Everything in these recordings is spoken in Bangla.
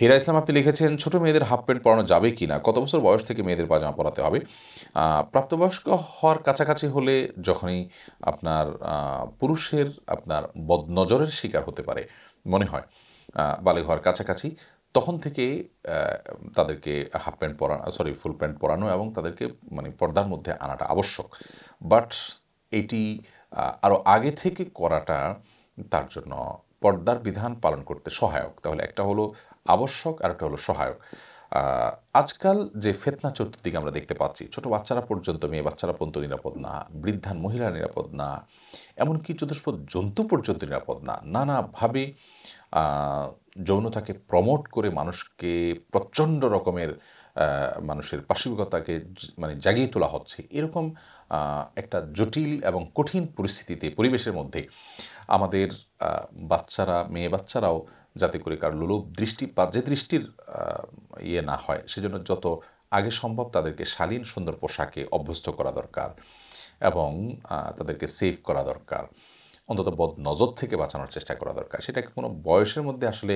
হীরা ইসলাম আপনি লিখেছেন ছোট মেয়েদের হাফ প্যান্ট পরানো যাবে কি না কত বছর বয়স থেকে মেয়েদের পাজামা পরাতে হবে প্রাপ্তবয়স্ক হওয়ার কাছাকাছি হলে যখনই আপনার পুরুষের আপনার বদনজরের শিকার হতে পারে মনে হয় বালে হওয়ার কাছাকাছি তখন থেকে তাদেরকে হাফ প্যান্ট পরানো সরি ফুল প্যান্ট পরানো এবং তাদেরকে মানে পর্দার মধ্যে আনাটা আবশ্যক বাট এটি আরও আগে থেকে করাটা তার জন্য পর্দার বিধান পালন করতে সহায়ক তাহলে একটা হলো আবশ্যক আর একটা হলো সহায়ক আজকাল যে ফেতনা চতুর্দিকে আমরা দেখতে পাচ্ছি ছোট বাচ্চারা পর্যন্ত মেয়ে বাচ্চারা পর্যন্ত নিরাপদ না বৃদ্ধান মহিলা নিরাপদ না এমনকি চতুষ্প জন্তু পর্যন্ত নিরাপদ না নানাভাবে যৌনতাকে প্রমোট করে মানুষকে প্রচণ্ড রকমের মানুষের পার্শ্বিকতাকে মানে জাগিয়ে তোলা হচ্ছে এরকম একটা জটিল এবং কঠিন পরিস্থিতিতে পরিবেশের মধ্যে আমাদের বাচ্চারা মেয়ে বাচ্চারাও যাতে করে কারো লোলুপ দৃষ্টি বা যে দৃষ্টির ইয়ে না হয় সেজন্য যত আগে সম্ভব তাদেরকে শালীন সুন্দর পোশাকে অভ্যস্ত করা দরকার এবং তাদেরকে সেভ করা দরকার অন্তত বদ নজর থেকে বাঁচানোর চেষ্টা করা দরকার সেটাকে কোনো বয়সের মধ্যে আসলে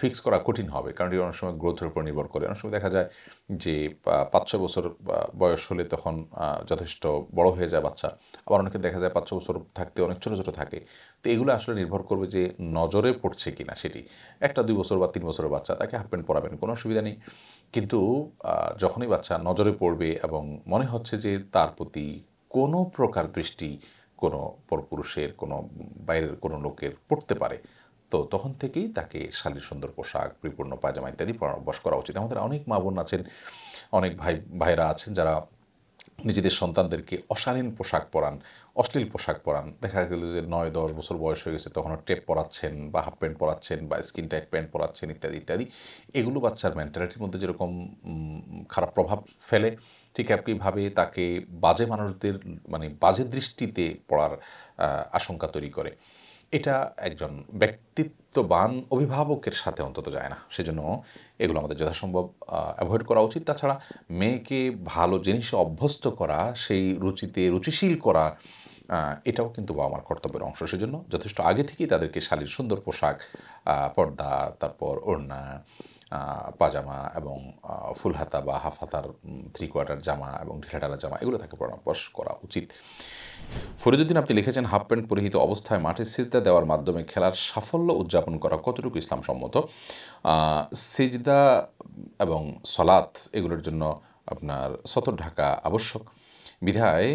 ফিক্স করা কঠিন হবে কারণ এটি অনেক সময় গ্রোথের উপর নির্ভর করে অনেক সময় দেখা যায় যে পাঁচ ছ বছর বয়স হলে তখন যথেষ্ট বড় হয়ে যায় বাচ্চা আবার অনেকে দেখা যায় পাঁচ ছ বছর থাকতে অনেক ছোটো ছোটো থাকে তো এগুলো আসলে নির্ভর করবে যে নজরে পড়ছে কি না সেটি একটা দুই বছর বা তিন বছরের বাচ্চা তাকে হাফ প্যান্ট পরাবেন কোনো অসুবিধা নেই কিন্তু যখনই বাচ্চা নজরে পড়বে এবং মনে হচ্ছে যে তার প্রতি কোনো প্রকার দৃষ্টি কোনো পরপুরুষের কোনো বাইরের কোনো লোকের পড়তে পারে তো তখন থেকেই তাকে শালীর সুন্দর পোশাক পরিপূর্ণ পায়জামা ইত্যাদি পরামর্শ করা উচিত আমাদের অনেক মা বোন আছেন অনেক ভাই ভাইরা আছেন যারা নিজেদের সন্তানদেরকে অশালীন পোশাক পরান অশ্লীল পোশাক পরান দেখা গেল যে নয় দশ বছর বয়স হয়ে গেছে তখনও টেপ পরাচ্ছেন বা হাফ প্যান্ট পরাচ্ছেন বা স্কিন টাইট প্যান্ট পরাচ্ছেন ইত্যাদি ইত্যাদি এগুলো বাচ্চার মেন্টালিটির মধ্যে যেরকম খারাপ প্রভাব ফেলে ঠিক একইভাবে তাকে বাজে মানুষদের মানে বাজে দৃষ্টিতে পড়ার আশঙ্কা তৈরি করে এটা একজন ব্যক্তিত্ববান অভিভাবকের সাথে অন্তত যায় না সেজন্য এগুলো আমাদের যথাসম্ভব অ্যাভয়েড করা উচিত তাছাড়া মেয়েকে ভালো জিনিসে অভ্যস্ত করা সেই রুচিতে রুচিশীল করা এটাও কিন্তু বাবা আমার কর্তব্যের অংশ সেজন্য যথেষ্ট আগে থেকেই তাদেরকে শালীর সুন্দর পোশাক পর্দা তারপর ওড়না পাজামা এবং ফুল হাতা বা হাফ হাতার থ্রি কোয়ার্টার জামা এবং ঢিলাঢালা জামা এগুলো তাকে পরামর্শ করা উচিত ফরিদুদ্দিন আপনি লিখেছেন হাফ প্যান্ট পরিহিত অবস্থায় মাঠে সিজদা দেওয়ার মাধ্যমে খেলার সাফল্য উদযাপন করা কতটুকু ইসলামসম্মত সম্মত সিজদা এবং সলাত এগুলোর জন্য আপনার সতর ঢাকা আবশ্যক বিধায়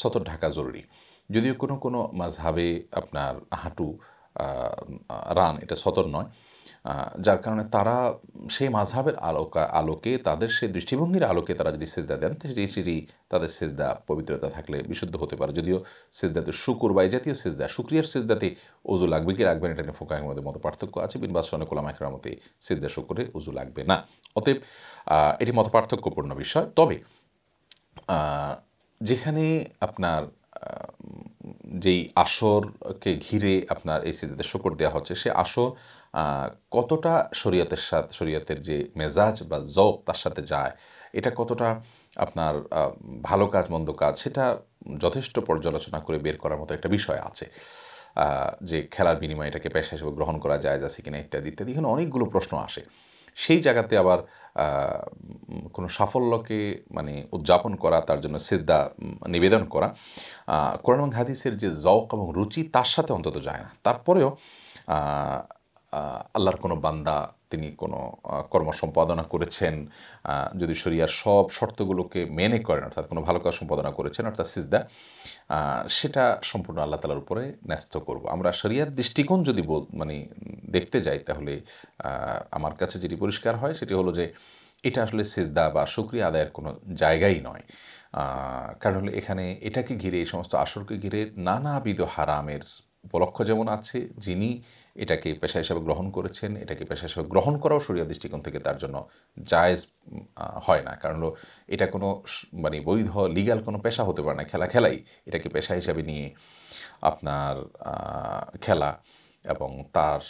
সতর ঢাকা জরুরি যদিও কোনো কোনো মাঝহাবে আপনার হাঁটু রান এটা সতর নয় যার কারণে তারা সেই মাঝহাবের আলোকা আলোকে তাদের সেই দৃষ্টিভঙ্গির আলোকে তারা যদি সেজদা দেন সেটি সেটি তাদের সেজদা পবিত্রতা থাকলে বিশুদ্ধ হতে পারে যদিও সেজদাতে শুকুর বা জাতীয় সেজদা শুক্রিয়ার সেজদাতে উজু লাগবে কি রাখবেন এটা নিয়ে ফোকাহের মধ্যে মতো পার্থক্য আছে বিনবাস অনেক ওলামাকের মতে সেজদা শুকুরে উজু লাগবে না অতএব এটি মত পার্থক্যপূর্ণ বিষয় তবে যেখানে আপনার যেই আসরকে ঘিরে আপনার এই সিজিতে শকর দেওয়া হচ্ছে সে আসর কতটা শরীয়তের সাথে শরীয়তের যে মেজাজ বা জব তার সাথে যায় এটা কতটা আপনার ভালো কাজ মন্দ কাজ সেটা যথেষ্ট পর্যালোচনা করে বের করার মতো একটা বিষয় আছে যে খেলার বিনিময়ে এটাকে পেশা হিসেবে গ্রহণ করা যায় যাচ্ছে কিনা ইত্যাদি ইত্যাদি এখানে অনেকগুলো প্রশ্ন আসে সেই জায়গাতে আবার কোনো সাফল্যকে মানে উদযাপন করা তার জন্য সিদ্ধা নিবেদন করা কোরআন এবং হাদিসের যে জওক এবং রুচি তার সাথে অন্তত যায় না তারপরেও আল্লাহর কোনো বান্দা তিনি কোনো কর্ম সম্পাদনা করেছেন যদি শরিয়ার সব শর্তগুলোকে মেনে করেন অর্থাৎ কোনো ভালো কাজ সম্পাদনা করেছেন অর্থাৎ সিজদা সেটা সম্পূর্ণ আল্লাহ তালার উপরে ন্যস্ত করব আমরা শরিয়ার দৃষ্টিকোণ যদি মানে দেখতে যাই তাহলে আমার কাছে যেটি পরিষ্কার হয় সেটি হলো যে এটা আসলে সেজদা বা শুক্রিয়া আদায়ের কোনো জায়গাই নয় কারণ হলো এখানে এটাকে ঘিরে এই সমস্ত আসরকে ঘিরে নানাবিধ হারামের উপলক্ষ যেমন আছে যিনি এটাকে পেশা হিসাবে গ্রহণ করেছেন এটাকে পেশা হিসাবে গ্রহণ করাও সরিয়া দৃষ্টিকোণ থেকে তার জন্য জায়েজ হয় না কারণ হলো এটা কোনো মানে বৈধ লিগাল কোনো পেশা হতে পারে না খেলা খেলাই এটাকে পেশা হিসাবে নিয়ে আপনার খেলা এবং তার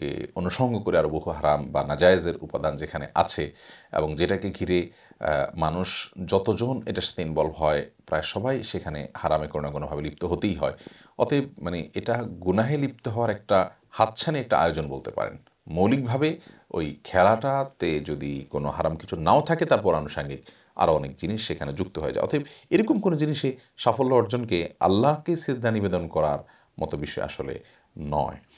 কে অনুসঙ্গ করে আরও বহু হারাম বা নাজায়েজের উপাদান যেখানে আছে এবং যেটাকে ঘিরে মানুষ যতজন এটার সাথে ইনভলভ হয় প্রায় সবাই সেখানে হারামে কোনো না কোনোভাবে লিপ্ত হতেই হয় অতএব মানে এটা গুনাহে লিপ্ত হওয়ার একটা হাতছানি একটা আয়োজন বলতে পারেন মৌলিকভাবে ওই খেলাটাতে যদি কোনো হারাম কিছু নাও থাকে তারপর আনুষাঙ্গিক আরও অনেক জিনিস সেখানে যুক্ত হয়ে যায় অতএব এরকম কোনো জিনিসে সাফল্য অর্জনকে আল্লাহকে সিদ্ধা নিবেদন করার মতো বিষয় আসলে নয়